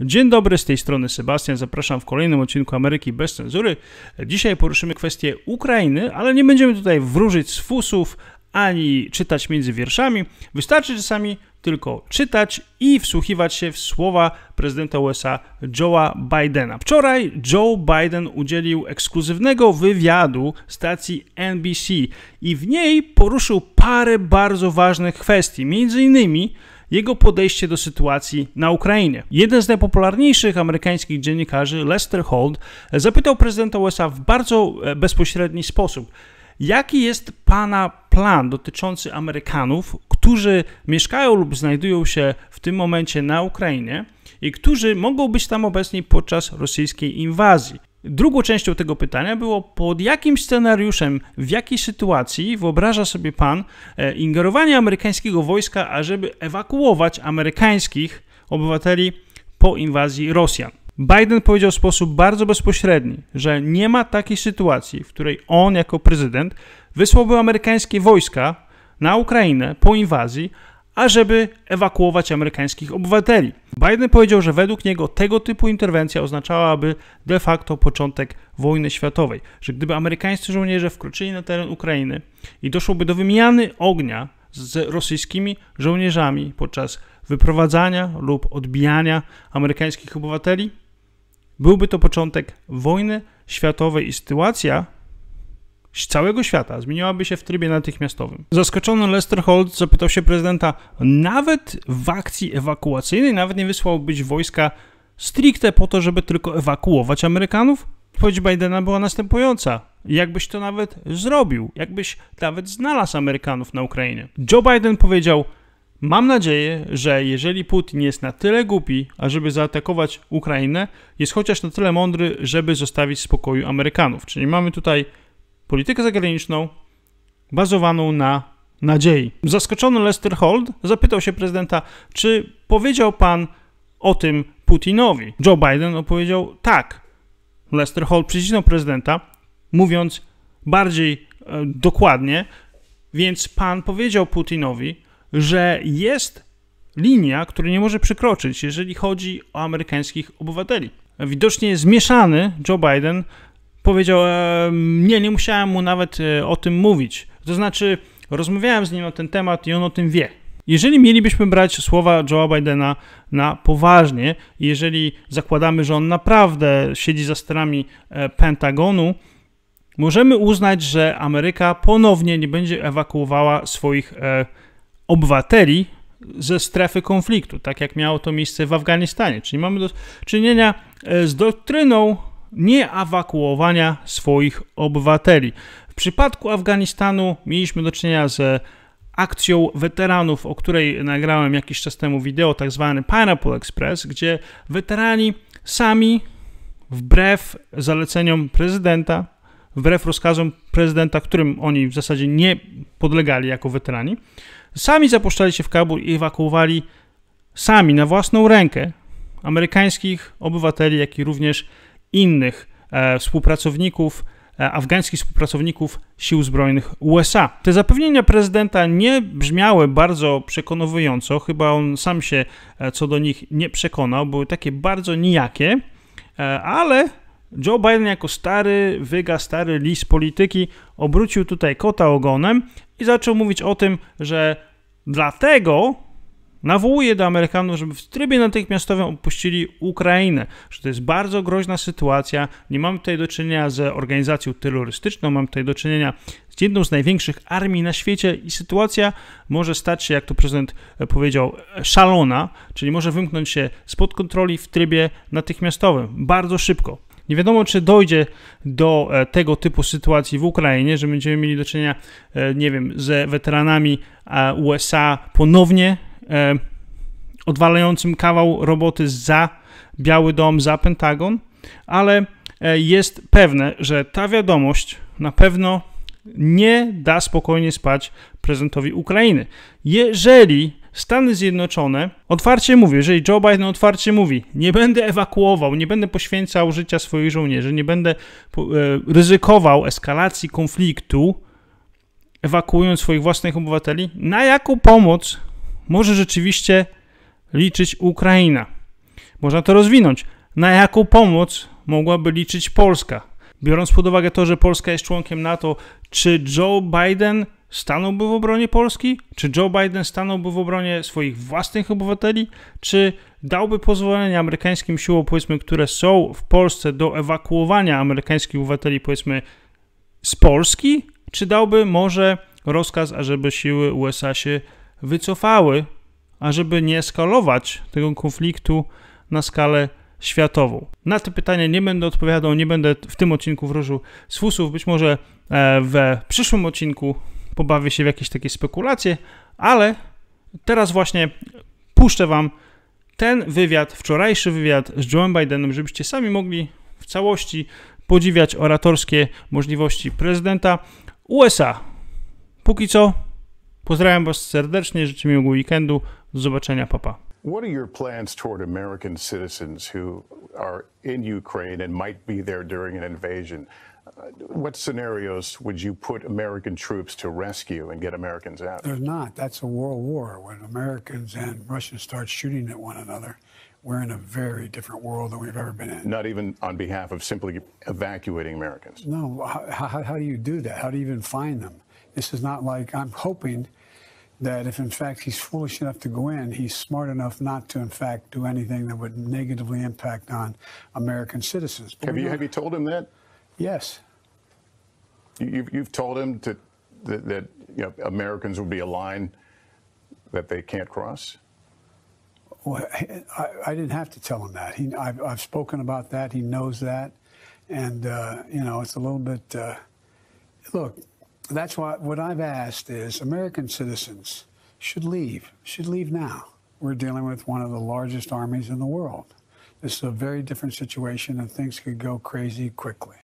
Dzień dobry, z tej strony Sebastian. Zapraszam w kolejnym odcinku Ameryki bez cenzury. Dzisiaj poruszymy kwestię Ukrainy, ale nie będziemy tutaj wróżyć z fusów ani czytać między wierszami. Wystarczy czasami tylko czytać i wsłuchiwać się w słowa prezydenta USA Joe'a Bidena. Wczoraj Joe Biden udzielił ekskluzywnego wywiadu stacji NBC i w niej poruszył parę bardzo ważnych kwestii, między innymi jego podejście do sytuacji na Ukrainie. Jeden z najpopularniejszych amerykańskich dziennikarzy, Lester Holt, zapytał prezydenta USA w bardzo e, bezpośredni sposób, jaki jest pana plan dotyczący Amerykanów, którzy mieszkają lub znajdują się w tym momencie na Ukrainie i którzy mogą być tam obecni podczas rosyjskiej inwazji. Drugą częścią tego pytania było, pod jakim scenariuszem, w jakiej sytuacji wyobraża sobie pan e, ingerowanie amerykańskiego wojska, ażeby ewakuować amerykańskich obywateli po inwazji Rosjan. Biden powiedział w sposób bardzo bezpośredni, że nie ma takiej sytuacji, w której on jako prezydent wysłałby amerykańskie wojska na Ukrainę po inwazji, ażeby ewakuować amerykańskich obywateli. Biden powiedział, że według niego tego typu interwencja oznaczałaby de facto początek wojny światowej, że gdyby amerykańscy żołnierze wkroczyli na teren Ukrainy i doszłoby do wymiany ognia z rosyjskimi żołnierzami podczas wyprowadzania lub odbijania amerykańskich obywateli, byłby to początek wojny światowej i sytuacja, całego świata zmieniłaby się w trybie natychmiastowym. Zaskoczony Lester Holt zapytał się prezydenta, nawet w akcji ewakuacyjnej, nawet nie wysłał być wojska stricte po to, żeby tylko ewakuować Amerykanów? Odpowiedź Bidena była następująca. Jakbyś to nawet zrobił, jakbyś nawet znalazł Amerykanów na Ukrainie. Joe Biden powiedział, Mam nadzieję, że jeżeli Putin jest na tyle głupi, ażeby zaatakować Ukrainę, jest chociaż na tyle mądry, żeby zostawić spokoju Amerykanów. Czyli mamy tutaj politykę zagraniczną bazowaną na nadziei. Zaskoczony Lester Holt zapytał się prezydenta, czy powiedział pan o tym Putinowi? Joe Biden odpowiedział tak. Lester Holt przycisnął prezydenta, mówiąc bardziej e, dokładnie, więc pan powiedział Putinowi, że jest linia, której nie może przekroczyć, jeżeli chodzi o amerykańskich obywateli. Widocznie zmieszany Joe Biden powiedział, e, nie, nie musiałem mu nawet e, o tym mówić. To znaczy, rozmawiałem z nim na ten temat i on o tym wie. Jeżeli mielibyśmy brać słowa Joea Bidena na poważnie, jeżeli zakładamy, że on naprawdę siedzi za sterami e, Pentagonu, możemy uznać, że Ameryka ponownie nie będzie ewakuowała swoich obywateli ze strefy konfliktu, tak jak miało to miejsce w Afganistanie. Czyli mamy do czynienia z doktryną nie swoich obywateli. W przypadku Afganistanu mieliśmy do czynienia z akcją weteranów, o której nagrałem jakiś czas temu wideo, tak zwany Pineapple Express, gdzie weterani sami wbrew zaleceniom prezydenta, wbrew rozkazom prezydenta, którym oni w zasadzie nie podlegali jako weterani, sami zapuszczali się w Kabul i ewakuowali sami na własną rękę amerykańskich obywateli, jak i również innych e, współpracowników, e, afgańskich współpracowników sił zbrojnych USA. Te zapewnienia prezydenta nie brzmiały bardzo przekonująco, chyba on sam się e, co do nich nie przekonał, były takie bardzo nijakie, ale Joe Biden jako stary wyga, stary lis polityki obrócił tutaj kota ogonem i zaczął mówić o tym, że dlatego nawołuje do Amerykanów, żeby w trybie natychmiastowym opuścili Ukrainę, że to jest bardzo groźna sytuacja. Nie mamy tutaj do czynienia z organizacją terrorystyczną, mamy tutaj do czynienia z jedną z największych armii na świecie i sytuacja może stać się, jak to prezydent e, powiedział, szalona, czyli może wymknąć się spod kontroli w trybie natychmiastowym, bardzo szybko. Nie wiadomo, czy dojdzie do e, tego typu sytuacji w Ukrainie, że będziemy mieli do czynienia, e, nie wiem, z weteranami USA ponownie e, odwalającym kawał roboty za Biały Dom, za Pentagon, ale e, jest pewne, że ta wiadomość na pewno nie da spokojnie spać prezydentowi Ukrainy. Jeżeli Stany Zjednoczone otwarcie mówi, jeżeli Joe Biden otwarcie mówi, nie będę ewakuował, nie będę poświęcał życia swoich żołnierzy, nie będę e, ryzykował eskalacji konfliktu, ewakuując swoich własnych obywateli, na jaką pomoc może rzeczywiście liczyć Ukraina. Można to rozwinąć. Na jaką pomoc mogłaby liczyć Polska? Biorąc pod uwagę to, że Polska jest członkiem NATO, czy Joe Biden stanąłby w obronie Polski? Czy Joe Biden stanąłby w obronie swoich własnych obywateli? Czy dałby pozwolenie amerykańskim siłom, powiedzmy, które są w Polsce do ewakuowania amerykańskich obywateli, powiedzmy, z Polski? Czy dałby może rozkaz, ażeby siły USA się wycofały, ażeby nie eskalować tego konfliktu na skalę światową. Na te pytania nie będę odpowiadał, nie będę w tym odcinku wróżył z fusów. Być może e, w przyszłym odcinku pobawię się w jakieś takie spekulacje, ale teraz właśnie puszczę Wam ten wywiad, wczorajszy wywiad z Joe'em Bidenem, żebyście sami mogli w całości podziwiać oratorskie możliwości prezydenta USA. Póki co Pozdrawiam Was serdecznie, życzę miłego weekendu. Do zobaczenia, papa. What are your plans toward American citizens who are in Ukraine and might be there during an invasion? Uh, what scenarios would you put American troops to rescue and get Americans out? There's not. That's a world war when Americans and Russians start shooting at one another we're in a very different world than we've ever been in. Not even on behalf of simply evacuating Americans. No, how, how, how, do you do that? How do you even find them? This is not like I'm hoping that if in fact he's foolish enough to go in, he's smart enough not to in fact do anything that would negatively impact on American citizens. But have you have you told him that? Yes. You've you've told him to that, that you know, Americans would be a line that they can't cross. Well, I, I didn't have to tell him that. He, I've, I've spoken about that. He knows that, and uh, you know, it's a little bit. Uh, look, that's why what I've asked is American citizens should leave, should leave now. We're dealing with one of the largest armies in the world. This is a very different situation, and things could go crazy quickly.